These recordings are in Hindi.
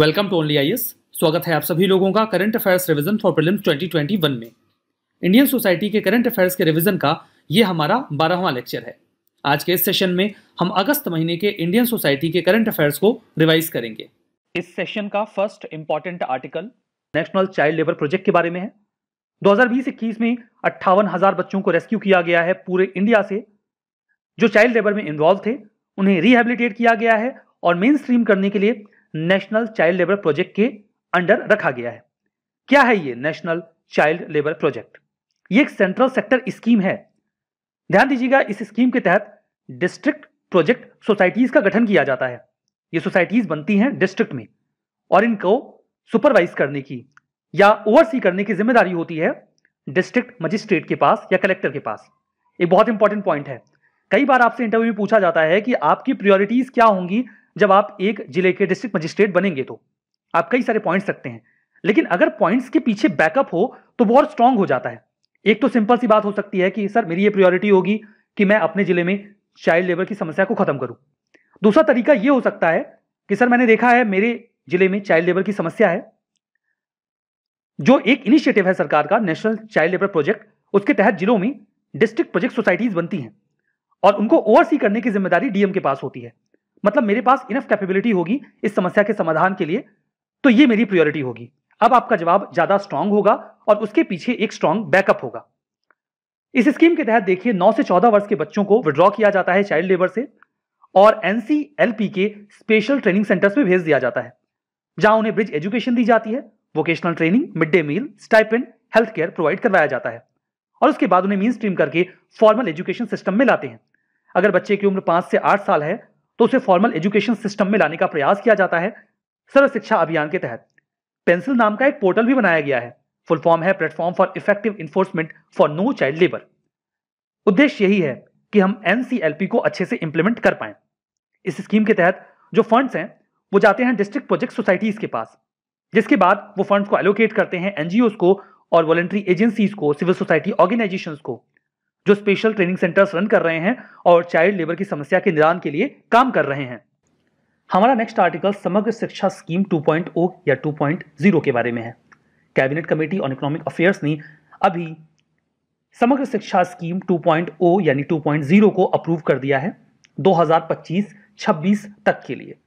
वेलकम टू ओनली आई स्वागत है आप सभी लोगों का current affairs revision for prelims 2021 में इंडियन सोसाइटी के करंट अफेयर्स के रिवीजन का ये हमारा बारहवा लेक्चर है आज के इस सेशन में हम अगस्त महीने के इंडियन सोसाइटी के करंट अफेयर्स को रिवाइज करेंगे इस सेशन का first important article national child labour project के बारे में है दो हजार में अट्ठावन बच्चों को रेस्क्यू किया गया है पूरे इंडिया से जो चाइल्ड लेबर में इन्वॉल्व थे उन्हें रिहेबिलिटेट किया गया है और मेन स्ट्रीम करने के लिए नेशनल चाइल्ड लेबर प्रोजेक्ट के अंडर रखा गया है क्या है ये नेशनल चाइल्ड लेबर प्रोजेक्ट ये एक सेंट्रल सेक्टर स्कीम है ध्यान दीजिएगा इस स्कीम के तहत डिस्ट्रिक्ट प्रोजेक्ट सोसाइटीज का गठन किया जाता है ये सोसाइटीज बनती हैं डिस्ट्रिक्ट में और इनको सुपरवाइज करने की या ओवरसी करने की जिम्मेदारी होती है डिस्ट्रिक्ट मजिस्ट्रेट के पास या कलेक्टर के पास एक बहुत इंपॉर्टेंट पॉइंट है कई बार आपसे इंटरव्यू में पूछा जाता है कि आपकी प्रायोरिटीज क्या होंगी जब आप एक जिले के डिस्ट्रिक्ट मजिस्ट्रेट बनेंगे तो आप कई सारे पॉइंट्स रखते हैं लेकिन अगर पॉइंट्स के पीछे बैकअप हो तो बहुत स्ट्रांग हो जाता है एक तो सिंपल सी बात हो सकती है कि सर मेरी ये प्रायोरिटी होगी कि मैं अपने जिले में चाइल्ड लेबर की समस्या को खत्म करूं दूसरा तरीका ये हो सकता है कि सर मैंने देखा है मेरे जिले में चाइल्ड लेबर की समस्या है जो एक इनिशिएटिव है सरकार का नेशनल चाइल्ड लेबर प्रोजेक्ट उसके तहत जिलों में डिस्ट्रिक्ट प्रोजेक्ट सोसाइटीज बनती हैं और उनको ओवरसी करने की जिम्मेदारी डीएम के पास होती है मतलब मेरे पास इनफ कैपेबिलिटी होगी इस समस्या के समाधान के लिए तो ये मेरी प्रियोरिटी होगी अब आपका जवाब ज्यादा स्ट्रांग होगा और उसके पीछे एक स्ट्रांग बैकअप होगा इस स्कीम के तहत देखिए 9 से 14 वर्ष के बच्चों को विड्रॉ किया जाता है चाइल्ड लेबर से और एनसीएलपी के स्पेशल ट्रेनिंग सेंटर्स में भेज दिया जाता है जहां उन्हें ब्रिज एजुकेशन दी जाती है vocational training mid day meal stipend health care provide करवाया जाता है और उसके बाद उन्हें मीन स्ट्रीम करके फॉर्मल एजुकेशन सिस्टम में लाते हैं अगर बच्चे की उम्र पांच से आठ साल है तो उसे फॉर्मल एजुकेशन सिस्टम में लाने का प्रयास किया जाता है सर्व शिक्षा अभियान के तहत पेंसिल नाम का एक पोर्टल भी बनाया गया है फुल फॉर्म है platform for effective enforcement for no child labour उद्देश्य यही है कि हम एनसीएलपी को अच्छे से इंप्लीमेंट कर पाए इस स्कीम के तहत जो फंड्स हैं वो जाते हैं डिस्ट्रिक्ट प्रोजेक्ट सोसाइटीज के पास जिसके बाद वो फंड्स को एलोकेट करते हैं एनजीओ को और वॉलेंट्री एजेंसीज को सिविल सोसाइटी ऑर्गेनाइजेशन को जो स्पेशल ट्रेनिंग सेंटर्स रन कर रहे हैं और चाइल्ड लेबर की समस्या के निदान के लिए काम कर रहे हैं हमारा नेक्स्ट आर्टिकल समग्र शिक्षा स्कीम 2.0 या 2.0 के बारे में है cabinet committee on economic affairs ने अभी समग्र शिक्षा स्कीम 2.0 यानी 2.0 को अप्रूव कर दिया है 2025-26 तक के लिए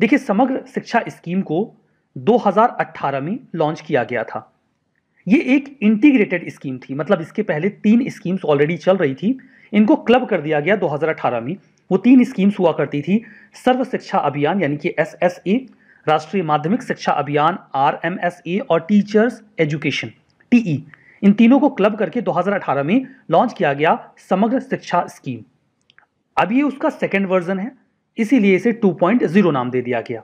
देखिए समग्र शिक्षा स्कीम को 2018 में लॉन्च किया गया था ये एक इंटीग्रेटेड स्कीम थी मतलब इसके पहले तीन स्कीम्स ऑलरेडी चल रही थी इनको क्लब कर दिया गया 2018 में वो तीन स्कीम्स हुआ करती थी सर्व शिक्षा अभियान यानी कि एस एस ए राष्ट्रीय माध्यमिक शिक्षा अभियान आर एम एस ए और टीचर्स एजुकेशन टीई इन तीनों को क्लब करके 2018 में लॉन्च किया गया समग्र शिक्षा स्कीम अब ये उसका सेकेंड वर्जन है इसीलिए इसे 2.0 नाम दे दिया गया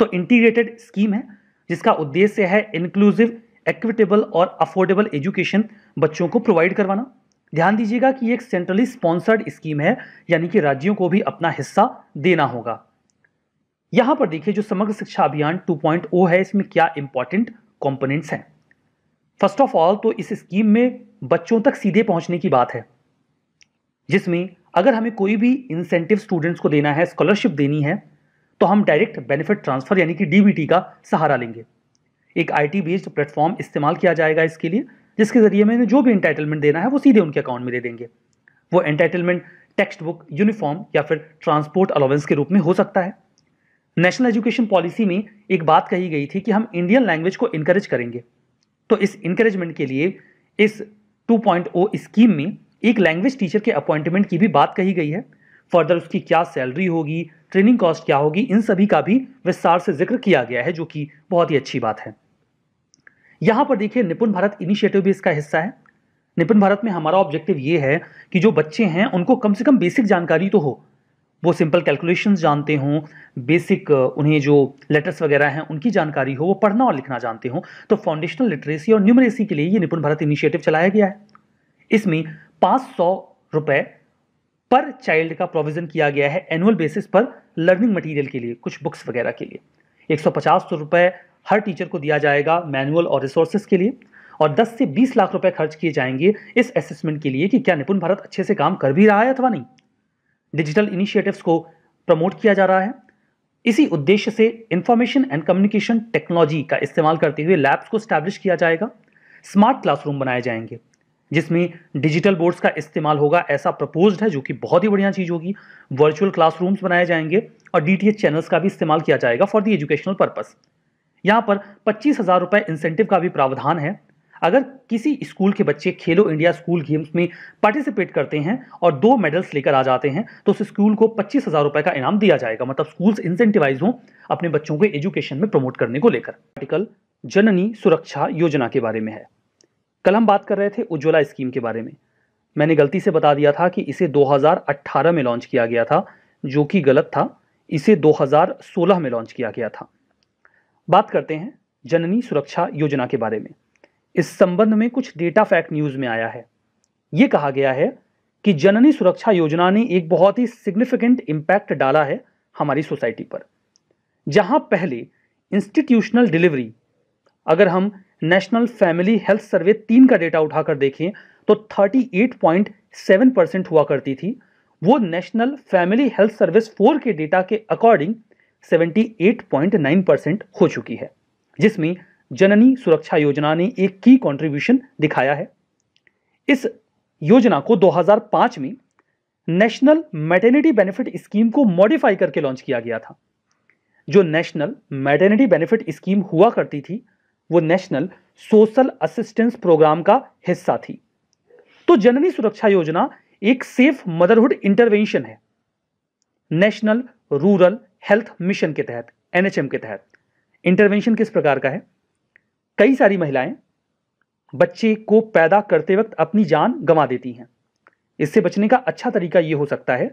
तो इंटीग्रेटेड स्कीम है जिसका उद्देश्य है इंक्लूसिव एक्विटेबल और अफोर्डेबल एजुकेशन बच्चों को प्रोवाइड करवाना ध्यान दीजिएगा कि एक सेंट्रली स्पॉन्सर्ड स्कीम है यानी कि राज्यों को भी अपना हिस्सा देना होगा यहां पर देखिए जो समग्र शिक्षा अभियान 2.0 है इसमें क्या इंपॉर्टेंट कंपोनेंट्स हैं फर्स्ट ऑफ ऑल तो इस स्कीम में बच्चों तक सीधे पहुंचने की बात है जिसमें अगर हमें कोई भी इंसेंटिव स्टूडेंट्स को देना है स्कॉलरशिप देनी है तो हम डायरेक्ट बेनिफिट ट्रांसफर यानी कि डीबीटी का सहारा लेंगे एक आई टी बेस्ड प्लेटफॉर्म इस्तेमाल किया जाएगा इसके लिए जिसके ज़रिए मैंने जो भी इंटाइटलमेंट देना है वो सीधे उनके अकाउंट में दे देंगे वो इंटाइटलमेंट टेक्स्ट बुक यूनिफॉर्म या फिर ट्रांसपोर्ट अलाउंस के रूप में हो सकता है नेशनल एजुकेशन पॉलिसी में एक बात कही गई थी कि हम इंडियन लैंग्वेज को इनक्रेज करेंगे तो इस इनक्रेजमेंट के लिए इस 2.0 स्कीम में एक लैंग्वेज टीचर के अपॉइंटमेंट की भी बात कही गई है फर्दर उसकी क्या सैलरी होगी ट्रेनिंग कॉस्ट क्या होगी इन सभी का भी विस्तार से जिक्र किया गया है जो कि बहुत ही अच्छी बात है यहाँ पर देखिए निपुण भारत इनिशिएटिव भी इसका हिस्सा है निपुण भारत में हमारा ऑब्जेक्टिव ये है कि जो बच्चे हैं उनको कम से कम बेसिक जानकारी तो हो वो सिंपल कैलकुलेशन जानते हों बेसिक उन्हें जो लेटर्स वगैरह हैं उनकी जानकारी हो वो पढ़ना और लिखना जानते हों तो फाउंडेशनल लिटरेसी और न्यूमरेसी के लिए ये निपुण भारत इनिशिएटिव चलाया गया है इसमें पाँच सौ रुपये पर चाइल्ड का प्रोविज़न किया गया है एनुअल बेसिस पर लर्निंग मटेरियल के लिए कुछ बुक्स वगैरह के लिए एक सौ पचास रुपये हर टीचर को दिया जाएगा मैनुअल और रिसोर्सेज के लिए और 10 से 20 लाख रुपए खर्च किए जाएंगे इस असेसमेंट के लिए कि क्या निपुण भारत अच्छे से काम कर भी रहा है अथवा नहीं डिजिटल इनिशिएटिव्स को प्रमोट किया जा रहा है इसी उद्देश्य से इंफॉर्मेशन एंड कम्युनिकेशन टेक्नोलॉजी का इस्तेमाल करते हुए लैब्स को स्टैब्लिश किया जाएगा स्मार्ट क्लासरूम बनाए जाएंगे जिसमें डिजिटल बोर्ड्स का इस्तेमाल होगा ऐसा प्रपोज्ड है जो कि बहुत ही बढ़िया चीज़ होगी वर्चुअल क्लासरूम्स बनाए जाएंगे और डी चैनल्स का भी इस्तेमाल किया जाएगा फॉर दी एजुकेशनल पर्पज़ यहाँ पर पच्चीस हज़ार रुपये इंसेंटिव का भी प्रावधान है अगर किसी स्कूल के बच्चे खेलो इंडिया स्कूल गेम्स में पार्टिसिपेट करते हैं और दो मेडल्स लेकर आ जाते हैं तो उस स्कूल को पच्चीस हज़ार रुपये का इनाम दिया जाएगा मतलब स्कूल्स इंसेंटिवाइज हों अपने बच्चों को एजुकेशन में प्रमोट करने को लेकर आर्टिकल जननी सुरक्षा योजना के बारे में है कल हम बात कर रहे थे उज्ज्वला स्कीम के बारे में मैंने गलती से बता दिया था कि इसे 2018 में लॉन्च किया गया था जो कि गलत था इसे 2016 में लॉन्च किया गया था बात करते हैं जननी सुरक्षा योजना के बारे में इस संबंध में कुछ डेटा फैक्ट न्यूज़ में आया है ये कहा गया है कि जननी सुरक्षा योजना ने एक बहुत ही सिग्निफिकेंट इंपैक्ट डाला है हमारी सोसाइटी पर जहां पहले इंस्टीट्यूशनल डिलीवरी अगर हम नेशनल फैमिली हेल्थ सर्वे तीन का डेटा उठाकर देखें तो 38.7 परसेंट हुआ करती थी वो national family health service four के डेटा के अकॉर्डिंग 78.9 परसेंट हो चुकी है जिसमें जननी सुरक्षा योजना ने एक की कंट्रीब्यूशन दिखाया है इस योजना को 2005 में नेशनल मैटर्निटी बेनिफिट स्कीम को मॉडिफाई करके लॉन्च किया गया था जो नेशनल मैटर्निटी बेनिफिट स्कीम हुआ करती थी वो नेशनल सोशल असिस्टेंस प्रोग्राम का हिस्सा थी तो जननी सुरक्षा योजना एक सेफ मदरहुड इंटरवेंशन है नेशनल रूरल हेल्थ मिशन के तहत एनएचएम के तहत इंटरवेंशन किस प्रकार का है कई सारी महिलाएं बच्चे को पैदा करते वक्त अपनी जान गंवा देती हैं इससे बचने का अच्छा तरीका ये हो सकता है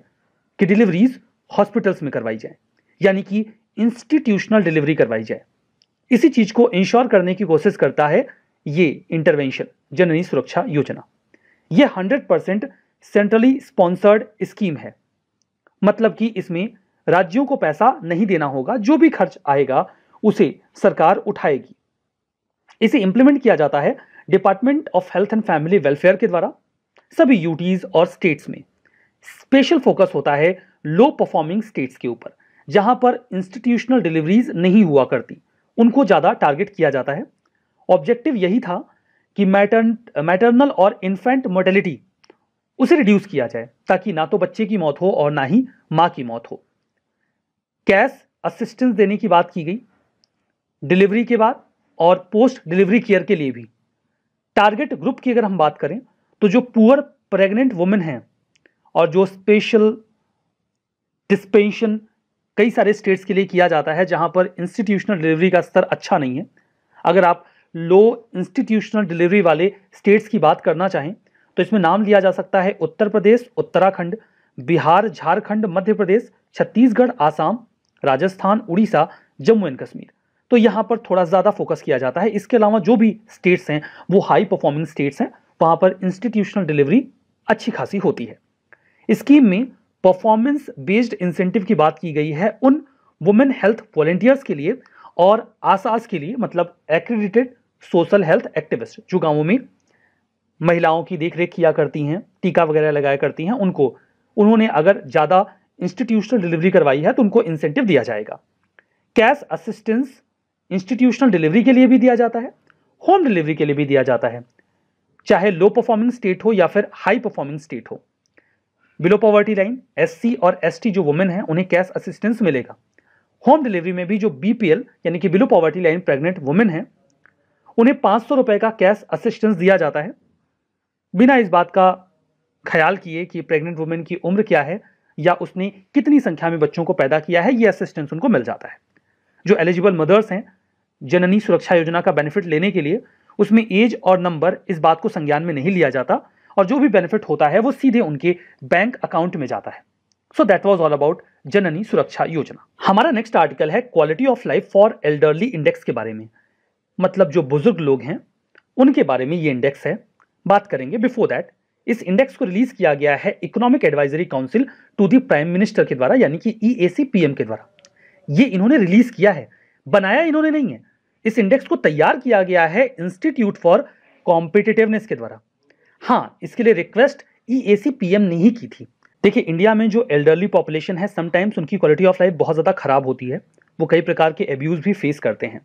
कि डिलीवरीज हॉस्पिटल्स में करवाई जाए यानी कि इंस्टीट्यूशनल डिलीवरी करवाई जाए इसी चीज को इंश्योर करने की कोशिश करता है ये इंटरवेंशन जननी सुरक्षा योजना ये hundred percent centrally sponsored scheme है मतलब कि इसमें राज्यों को पैसा नहीं देना होगा जो भी खर्च आएगा उसे सरकार उठाएगी इसे इंप्लीमेंट किया जाता है department of health and family welfare के द्वारा सभी यूटीज और स्टेट्स में स्पेशल फोकस होता है लो परफॉर्मिंग स्टेट्स के ऊपर जहां पर इंस्टीट्यूशनल डिलीवरीज नहीं हुआ करती उनको ज़्यादा टारगेट किया जाता है ऑब्जेक्टिव यही था कि मैटर्न मैटर्नल और इन्फेंट मोर्टेलिटी उसे रिड्यूस किया जाए ताकि ना तो बच्चे की मौत हो और ना ही माँ की मौत हो कैश असिस्टेंस देने की बात की गई डिलीवरी के बाद और पोस्ट डिलीवरी केयर के लिए भी टारगेट ग्रुप की अगर हम बात करें तो जो पुअर प्रेग्नेंट वुमेन हैं और जो स्पेशल डिस्पेंशन कई सारे स्टेट्स के लिए किया जाता है जहां पर इंस्टीट्यूशनल डिलीवरी का स्तर अच्छा नहीं है अगर आप लो इंस्टीट्यूशनल डिलीवरी वाले स्टेट्स की बात करना चाहें तो इसमें नाम लिया जा सकता है उत्तर प्रदेश उत्तराखंड बिहार झारखंड मध्य प्रदेश छत्तीसगढ़ आसाम राजस्थान उड़ीसा जम्मू एंड कश्मीर तो यहाँ पर थोड़ा ज़्यादा फोकस किया जाता है इसके अलावा जो भी स्टेट्स हैं वो हाई परफॉर्मिंग स्टेट्स हैं वहाँ पर इंस्टीट्यूशनल डिलीवरी अच्छी खासी होती है स्कीम में परफॉर्मेंस बेस्ड इंसेंटिव की बात की गई है उन वुमेन हेल्थ वॉलेंटियर्स के लिए और आसास के लिए मतलब एक्रेडिटेड सोशल हेल्थ एक्टिविस्ट जो गाँवों में महिलाओं की देखरेख किया करती हैं टीका वगैरह लगाया करती हैं उनको उन्होंने अगर ज़्यादा इंस्टीट्यूशनल डिलीवरी करवाई है तो उनको इंसेंटिव दिया जाएगा कैश असिस्टेंस इंस्टीट्यूशनल डिलीवरी के लिए भी दिया जाता है होम डिलीवरी के लिए भी दिया जाता है चाहे लो परफॉर्मिंग स्टेट हो या फिर हाई परफॉर्मिंग स्टेट हो बिलो पॉवर्टी लाइन एस और एस जो वुमेन है उन्हें कैश असिस्टेंस मिलेगा होम डिलीवरी में भी जो बीपीएल यानी कि below poverty line pregnant women है उन्हें पाँच सौ रुपए का कैश असिस्टेंस दिया जाता है बिना इस बात का ख्याल किए कि प्रेग्नेंट वुमेन की उम्र क्या है या उसने कितनी संख्या में बच्चों को पैदा किया है ये असिस्टेंस उनको मिल जाता है जो एलिजिबल मदर्स हैं जननी सुरक्षा योजना का बेनिफिट लेने के लिए उसमें एज और नंबर इस बात को संज्ञान में नहीं लिया जाता और जो भी बेनिफिट होता है वो सीधे उनके बैंक अकाउंट में जाता है so that was all about Janani Suraksha Yojana हमारा नेक्स्ट आर्टिकल है quality of life for elderly index के बारे में मतलब जो बुजुर्ग लोग हैं उनके बारे में ये इंडेक्स है बात करेंगे बिफोर दैट इस इंडेक्स को रिलीज किया गया है economic advisory council to the prime minister के द्वारा यानी कि ई e पीएम के द्वारा ये इन्होंने रिलीज किया है बनाया इन्होंने नहीं है इस इंडेक्स को तैयार किया गया है इंस्टीट्यूट फॉर कॉम्पिटेटिवनेस के द्वारा हाँ इसके लिए रिक्वेस्ट ई पीएम ने ही की थी देखिए इंडिया में जो एल्डरली पॉपुलेशन है समटाइम्स उनकी क्वालिटी ऑफ लाइफ बहुत ज़्यादा खराब होती है वो कई प्रकार के एब्यूज़ भी फेस करते हैं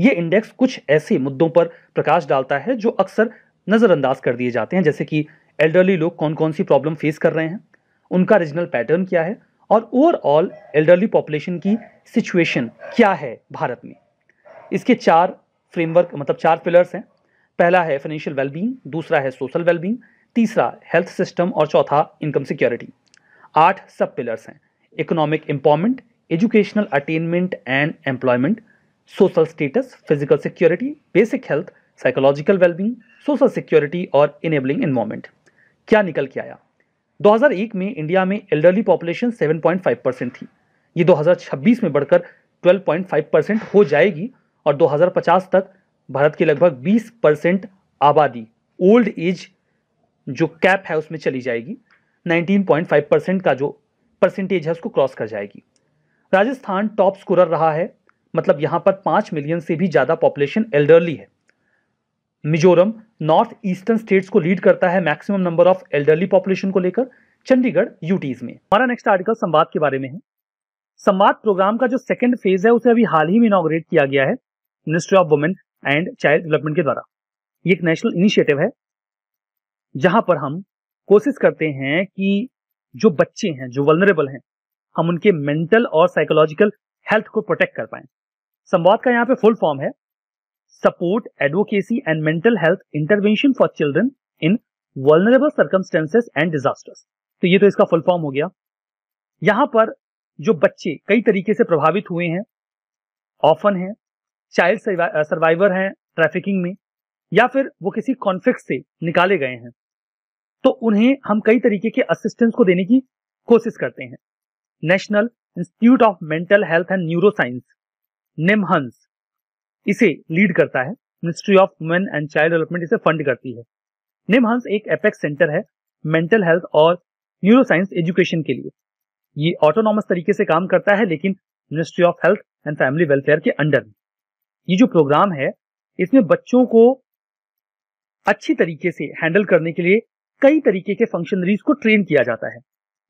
ये इंडेक्स कुछ ऐसे मुद्दों पर प्रकाश डालता है जो अक्सर नज़रअंदाज कर दिए जाते हैं जैसे कि एल्डरली लोग कौन कौन सी प्रॉब्लम फेस कर रहे हैं उनका रीजनल पैटर्न क्या है और ओवरऑल एल्डरली पॉपुलेशन की सिचुएशन क्या है भारत में इसके चार फ्रेमवर्क मतलब चार पिलर्स हैं पहला है फाइनेंशियल वेलबींग दूसरा है सोशल वेलबींग तीसरा हेल्थ सिस्टम और चौथा इनकम सिक्योरिटी आठ सब पिलर्स हैं economic empowerment educational attainment and employment social status physical security basic health psychological wellbeing social security और इनेबलिंग इन्वामेंट क्या निकल के आया 2001 में इंडिया में एल्डरली पॉपुलेशन 7.5 परसेंट थी ये 2026 में बढ़कर 12.5 परसेंट हो जाएगी और 2050 तक भारत की लगभग 20 परसेंट आबादी ओल्ड एज जो कैप है उसमें चली जाएगी 19.5 परसेंट का जो परसेंटेज है उसको क्रॉस कर जाएगी राजस्थान टॉप स्कोरर रहा है मतलब यहाँ पर पाँच मिलियन से भी ज़्यादा पॉपुलेशन एल्डरली है मिजोरम नॉर्थ ईस्टर्न स्टेट्स को लीड करता है maximum number of elderly population को लेकर चंडीगढ़ यूटीज में हमारा नेक्स्ट आर्टिकल संवाद के बारे में है संवाद प्रोग्राम का जो सेकंड फेज है उसे अभी हाल ही में इनोग्रेट किया गया है ministry of women and child development के द्वारा ये एक नेशनल इनिशिएटिव है जहां पर हम कोशिश करते हैं कि जो बच्चे हैं जो वलनरेबल हैं हम उनके मेंटल और साइकोलॉजिकल हेल्थ को प्रोटेक्ट कर पाए संवाद का यहाँ पे फुल फॉर्म है support advocacy and mental health intervention for children in vulnerable circumstances and disasters. तो ये तो इसका फुल फॉर्म हो गया यहां पर जो बच्चे कई तरीके से प्रभावित हुए हैं ऑफन है चाइल्ड सर्वाइवर हैं ट्रैफिकिंग में या फिर वो किसी कॉन्फ्लिक्ट से निकाले गए हैं तो उन्हें हम कई तरीके के असिस्टेंस को देने की कोशिश करते हैं national institute of mental health and neuroscience NIMHANS इसे लीड करता है ministry of women and child development इसे फंड करती है निमहंस एक एपेक्स सेंटर है मेंटल हेल्थ और न्यूरोसाइंस एजुकेशन के लिए ये ऑटोनॉमस तरीके से काम करता है लेकिन ministry of health and family welfare के अंडर में ये जो प्रोग्राम है इसमें बच्चों को अच्छी तरीके से हैंडल करने के लिए कई तरीके के फंक्शनरीज को ट्रेन किया जाता है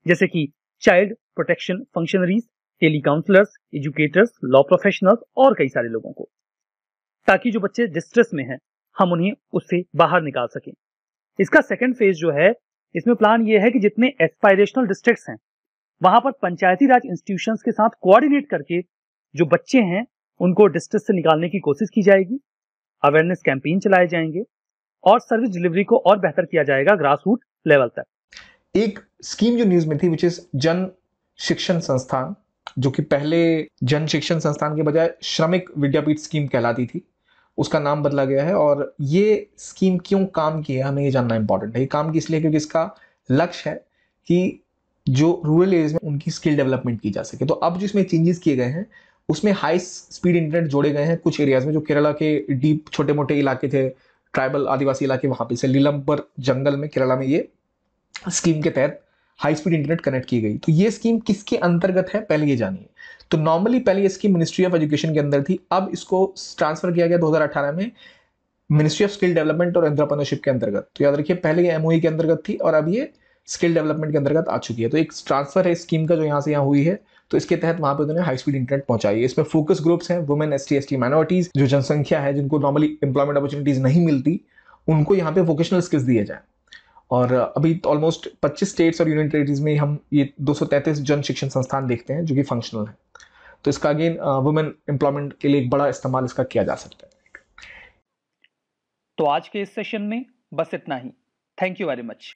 जैसे कि child protection functionaries tele counsellors educators law professionals और कई सारे लोगों को ताकि जो बच्चे डिस्ट्रेस में हैं हम उन्हें उससे बाहर निकाल सकें इसका सेकेंड फेज जो है इसमें प्लान ये है कि जितने एस्पायरेशनल डिस्ट्रिक्ट हैं वहां पर पंचायती राज इंस्टीट्यूशन के साथ कोऑर्डिनेट करके जो बच्चे हैं उनको डिस्ट्रिक्ट से निकालने की कोशिश की जाएगी अवेयरनेस कैंपेन चलाए जाएंगे और सर्विस डिलीवरी को और बेहतर किया जाएगा ग्रास रूट लेवल तक एक स्कीम जो न्यूज में थी विच इज जन शिक्षण संस्थान जो कि पहले जन शिक्षण संस्थान के बजाय श्रमिक विद्यापीठ स्कीम कहलाती थी उसका नाम बदला गया है और ये स्कीम क्यों काम की है हमें ये जानना इंपॉर्टेंट है ये काम की इसलिए क्योंकि इसका लक्ष्य है कि जो रूरल एरियाज में उनकी स्किल डेवलपमेंट की जा सके तो अब जो इसमें चेंजेस किए गए हैं उसमें हाई स्पीड इंटरनेट जोड़े गए हैं कुछ एरियाज में जो केरला के डीप छोटे मोटे इलाके थे ट्राइबल आदिवासी इलाके वहाँ पे से लीलम्बर जंगल में केरला में ये स्कीम के तहत हाई स्पीड इंटरनेट कनेक्ट की गई तो ये स्कीम किसके अंतर्गत है पहले ये जानिए तो नॉर्मली पहले ये स्कीम मिनिस्ट्री ऑफ एजुकेशन के अंदर थी अब इसको ट्रांसफर किया गया 2018 में मिनिस्ट्री ऑफ स्किल डेवलपमेंट और एंट्रप्रनरशिप के अंतर्गत तो याद रखिए पहले ये एमओई e के अंतर्गत थी और अब ये स्किल डेवलपमेंट के अंतर्गत आ चुकी है तो एक ट्रांसफर है स्कीम का जो यहाँ से यहाँ हुई है तो इसके तहत वहां पे उन्होंने हाई स्पीड इंटरनेट पहुंचाई है इसमें फोकस ग्रुप्स हैं women S T S T minorities जो जनसंख्या है जिनको नॉर्मली एम्प्लॉयमेंट अपॉर्चुनिटीज नहीं मिलती उनको यहाँ पे वोकेशनल स्किल्स दिए जाए और अभी ऑलमोस्ट 25 स्टेट्स और यूनियन टेरिटरीज में हम ये 233 जन शिक्षण संस्थान देखते हैं जो कि फंक्शनल है तो इसका अगेन वुमेन एम्प्लॉयमेंट के लिए एक बड़ा इस्तेमाल इसका किया जा सकता है तो आज के इस सेशन में बस इतना ही थैंक यू वेरी मच